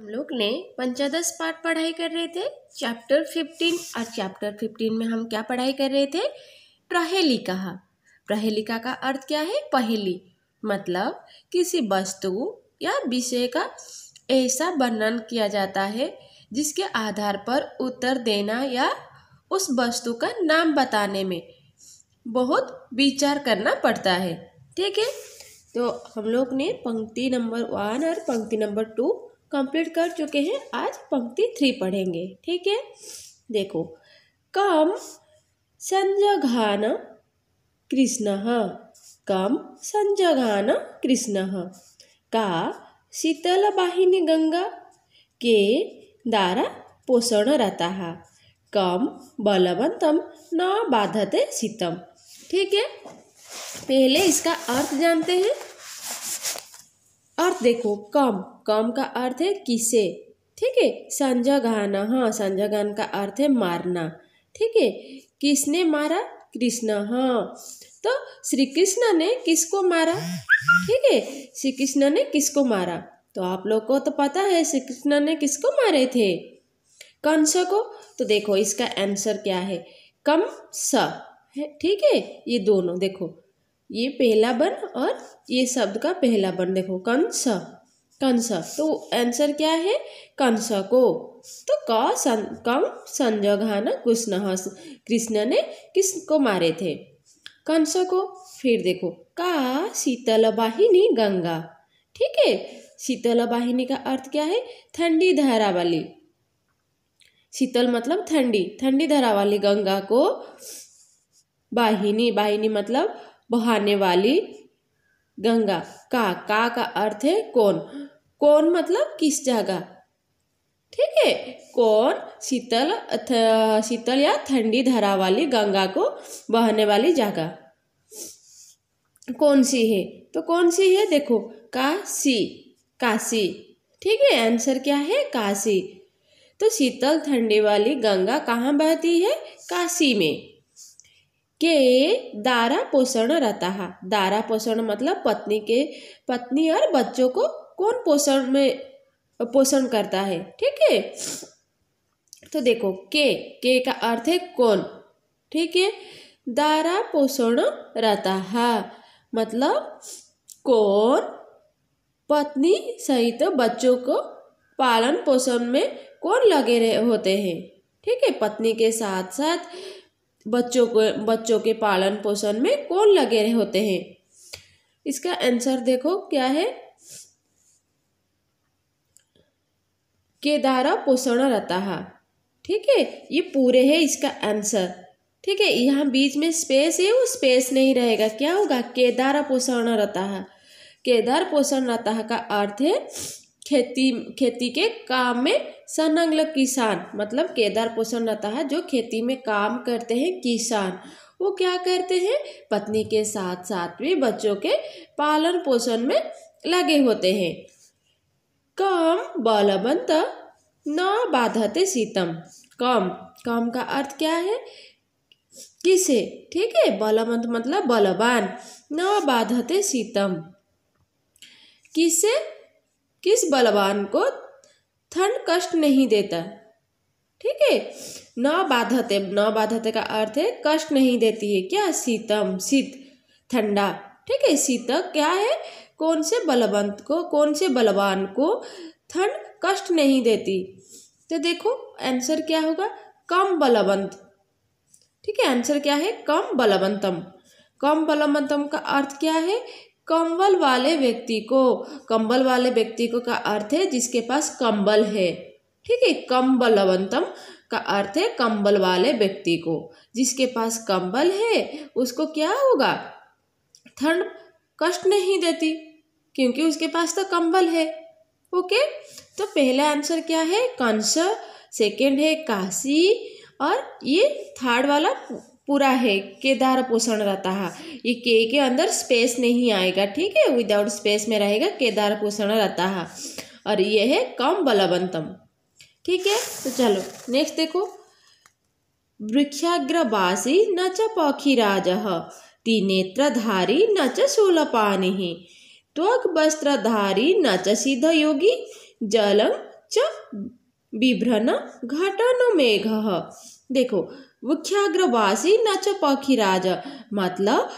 हम लोग ने पंचादश पाठ पढ़ाई कर रहे थे चैप्टर फिफ्टीन और चैप्टर फिफ्टीन में हम क्या पढ़ाई कर रहे थे प्रहेलिका प्रहेलिका का अर्थ क्या है पहेली मतलब किसी वस्तु या विषय का ऐसा वर्णन किया जाता है जिसके आधार पर उत्तर देना या उस वस्तु का नाम बताने में बहुत विचार करना पड़ता है ठीक है तो हम लोग ने पंक्ति नंबर वन और पंक्ति नंबर टू कंप्लीट कर चुके हैं आज पंक्ति थ्री पढ़ेंगे ठीक है देखो कम संजघान कृष्ण कम संजघान कृष्ण का शीतल वाहिनी गंगा के द्वारा पोषण रहता है कम बलवंतम न बाधते शीतम ठीक है पहले इसका अर्थ जानते हैं अर्थ देखो कम कम का अर्थ है किसे ठीक है संजा गहना हाँ संजय गहन का अर्थ है मारना ठीक है किसने मारा कृष्ण हाँ तो श्री कृष्ण ने किसको मारा ठीक है श्री कृष्ण ने किसको मारा तो आप लोग को तो पता है श्री कृष्ण ने किसको मारे थे कंस को तो देखो इसका आंसर क्या है कम स है ठीक है ये दोनों देखो ये पहला बन और ये शब्द का पहला बन देखो कंस कंस तो आंसर क्या है कंस को तो क सं कम संजान कृष्ण कृष्ण ने किसको मारे थे कंस को फिर देखो का शीतल वाहिनी गंगा ठीक है शीतल वाहिनी का अर्थ क्या है ठंडी धारा वाली शीतल मतलब ठंडी ठंडी धारा वाली गंगा को बाहिनी बाहिनी मतलब बहाने वाली गंगा का का का अर्थ है कौन कौन मतलब किस जगह ठीक है कौन शीतल शीतल या ठंडी धारा वाली गंगा को बहाने वाली जगह कौन सी है तो कौन सी है देखो काशी काशी ठीक है आंसर क्या है काशी तो शीतल ठंडी वाली गंगा कहाँ बहती है काशी में के दारा पोषण रहता है दारा पोषण मतलब पत्नी के पत्नी और बच्चों को कौन पोषण में पोषण करता है ठीक है तो देखो के के का अर्थ है कौन ठीक है दारा पोषण रहता है मतलब कौन पत्नी सहित बच्चों को पालन पोषण में कौन लगे रहे होते हैं ठीक है पत्नी के साथ साथ बच्चों को बच्चों के पालन पोषण में कौन लगे होते हैं इसका आंसर देखो क्या है केदारा पोषण रहता है ठीक है ये पूरे है इसका आंसर ठीक है यहाँ बीच में स्पेस है वो स्पेस नहीं रहेगा क्या होगा केदारा पोषण रहता है केदार पोषण रहता का अर्थ है खेती खेती के काम में संलग्न किसान मतलब केदार पोषण रहता है जो खेती में काम करते हैं किसान वो क्या करते हैं पत्नी के साथ साथ भी बच्चों के पालन पोषण में लगे होते हैं कम बलबंत न बाधते सीतम कम कम का अर्थ क्या है किसे ठीक है बलवंत मतलब बलवान न बाधते सीतम किसे किस बलवान को ठंड कष्ट नहीं देता ठीक है न बाधते न बाधते का अर्थ है कष्ट नहीं देती है क्या शीतम शीत ठंडा ठीक है शीत क्या है कौन से बलवंत को कौन से बलवान को ठंड कष्ट नहीं देती तो देखो आंसर क्या होगा कम बलवंत ठीक है आंसर क्या है कम बलवंतम कम बलवंतम का अर्थ क्या है कंबल वाले व्यक्ति को कंबल वाले व्यक्ति को का अर्थ है जिसके पास कंबल है ठीक है कंबलवंतम का अर्थ है कंबल वाले व्यक्ति को जिसके पास कंबल है उसको क्या होगा ठंड कष्ट नहीं देती क्योंकि उसके पास तो कंबल है ओके तो पहला आंसर क्या है कंस सेकेंड है काशी और ये थर्ड वाला पूरा है केदार पोषण रहता है ये के के अंदर स्पेस नहीं आएगा ठीक है विदाउट स्पेस में रहेगा केदार पोषण रहता है और ये है कम बलवंतम ठीक है तो चलो नेक्स्ट देखो वृक्षाग्रवासी न च पखिराज त्रिनेत्रधारी न च शूलपानी त्वक वस्त्रधारी न च सिद्ध योगी जलम च बिभ्रन घटन मेघ देखो बुख्याग्रवासी न च राजा मतलब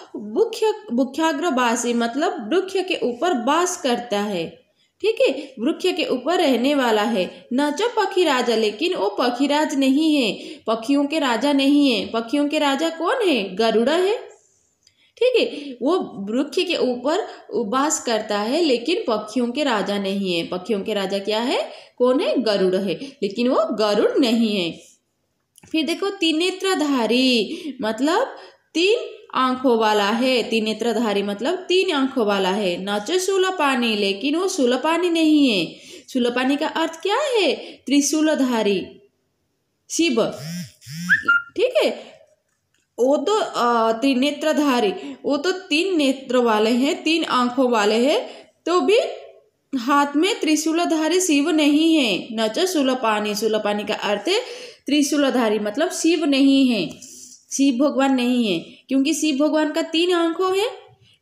बुख्य मतलब वृक्ष के ऊपर वास करता है ठीक है वृक्ष के ऊपर रहने वाला है न च पखी राजा लेकिन वो पखीराज नहीं है पक्षियों के राजा नहीं है पक्षियों के राजा कौन है गरुड़ा है ठीक है वो वृक्ष के ऊपर उपवास करता है लेकिन पक्षियों के राजा नहीं है पक्षियों के राजा क्या है कौन है गरुड़ है लेकिन वो गरुड़ नहीं है फिर देखो तिनेत्रधारी मतलब तीन आंखों वाला है त्रिनेत्रधारी मतलब तीन आंखों वाला है नच सुलपानी तो लेकिन वो सुलपानी नहीं है सुलपानी का अर्थ क्या है त्रिशूलधारी शिव ठीक है वो तो त्रिनेत्रधारी वो तो तीन नेत्र वाले हैं तीन आंखों वाले हैं तो भी हाथ में त्रिशूलधारी शिव नहीं है पानी सुलपानी तो सुलपानी का अर्थ है त्रिशूलधारी मतलब शिव नहीं है शिव भगवान नहीं है क्योंकि शिव भगवान का तीन अंकों है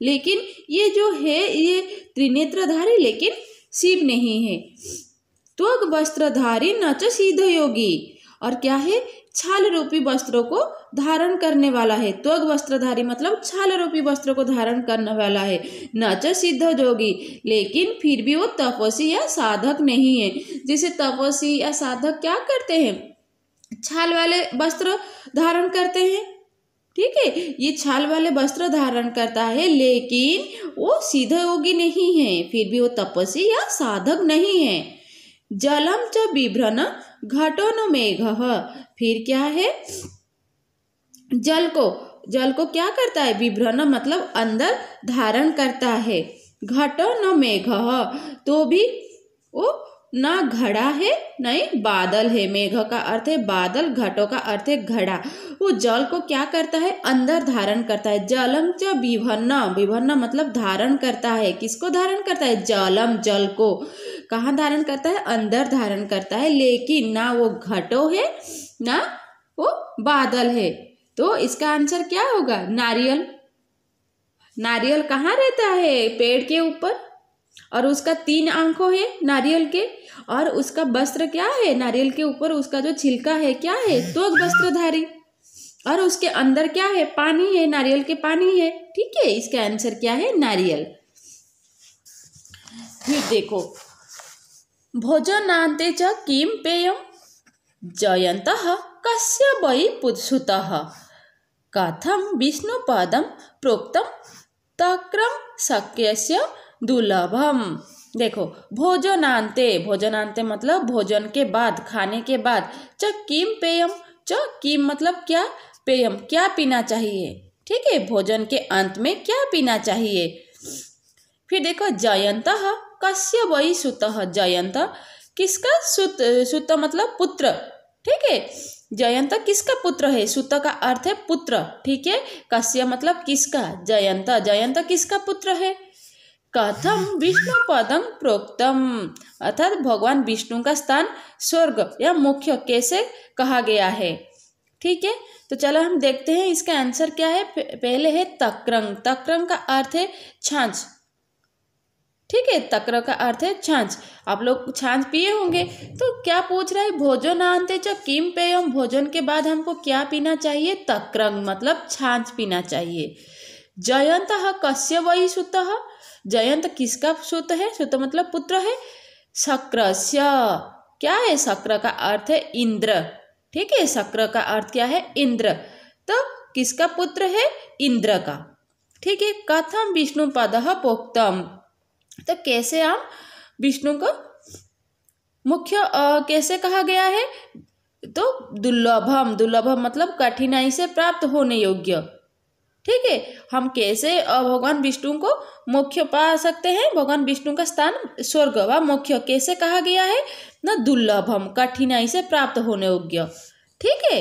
लेकिन ये जो है ये त्रिनेत्रधारी लेकिन शिव नहीं है त्व तो वस्त्रधारी न तो सिद्ध योगी और क्या है छाल रूपी वस्त्रों को धारण करने वाला है त्वग वस्त्रधारी मतलब छाल रूपी वस्त्रों को धारण करने वाला है न च सिद्ध योगी लेकिन फिर भी वो तपस्वी या साधक नहीं है जिसे तपस्वी या साधक क्या करते हैं छाल वाले वस्त्र धारण करते हैं ठीक है ये छाल वाले वस्त्र धारण करता है लेकिन वो सीधा योगी नहीं है फिर भी वो तपस्वी या साधक नहीं है जलम च विभ्रन न मेघ फिर क्या है जल को जल को क्या करता है विभ्रन मतलब अंदर धारण करता है घटो न मेघ तो भी वो ना घड़ा है नहीं बादल है मेघ का अर्थ है बादल घटों का अर्थ है घड़ा वो जल को क्या करता है अंदर धारण करता है जलम च विभन्न विभन्न मतलब धारण करता है किसको धारण करता है जलम जल को कहाँ धारण करता है अंदर धारण करता है लेकिन ना वो घटो है ना वो बादल है तो इसका आंसर क्या होगा नारियल नारियल कहाँ रहता है पेड़ के ऊपर और उसका तीन आंखों है नारियल के और उसका वस्त्र क्या है नारियल के ऊपर उसका जो छिलका है क्या है तो वस्त्रधारी और उसके अंदर क्या है पानी है नारियल के पानी है ठीक है इसका आंसर क्या है नारियल फिर देखो भोजनाते च किम पेय जयंत कस्य वै पुत्सुत कथम विष्णुपदम प्रोक्तम तक्रम शक्य दुर्लभम देखो भोजनांते भोजनांते मतलब भोजन के बाद खाने के बाद च किम पेयम च किम मतलब क्या पेयम क्या पीना चाहिए ठीक है भोजन के अंत में क्या पीना चाहिए फिर देखो जयंत कश्य वही सुत जयंत किसका सुत सुत मतलब पुत्र ठीक है जयंत किसका पुत्र है सुत का अर्थ है पुत्र ठीक है कश्य मतलब किसका जयंत जयंत किसका पुत्र है कथम विष्णु पदम प्रोक्तम अर्थात भगवान विष्णु का स्थान स्वर्ग या मुख्य कैसे कहा गया है ठीक है तो चलो हम देखते हैं इसका आंसर क्या है पहले है तक्रंग तक्रंग का अर्थ है छाछ ठीक है तक्र का अर्थ है छाछ आप लोग छाछ पिए होंगे तो क्या पूछ रहा है भोजन आनते जो किम पेयम भोजन के बाद हमको क्या पीना चाहिए तक्रंग मतलब छाछ पीना चाहिए जयंत कश्य वही सुत जयंत किसका सुत है सुत मतलब पुत्र है शक्र क्या है शक्र का अर्थ है इंद्र ठीक है शक्र का अर्थ क्या है इंद्र तो किसका पुत्र है इंद्र का ठीक है कथम विष्णु पद पोक्तम तो कैसे हम विष्णु को मुख्य आ, कैसे कहा गया है तो दुर्लभम दुर्लभम मतलब कठिनाई से प्राप्त होने योग्य ठीक है हम कैसे भगवान विष्णु को मुख्य पा सकते हैं भगवान विष्णु का स्थान स्वर्ग व मुख्य कैसे कहा गया है न दुर्लभम कठिनाई से प्राप्त होने योग्य ठीक है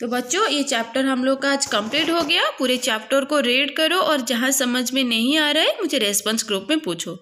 तो बच्चों ये चैप्टर हम लोग का आज कंप्लीट हो गया पूरे चैप्टर को रीड करो और जहाँ समझ में नहीं आ रहा है मुझे रेस्पॉन्स ग्रुप में पूछो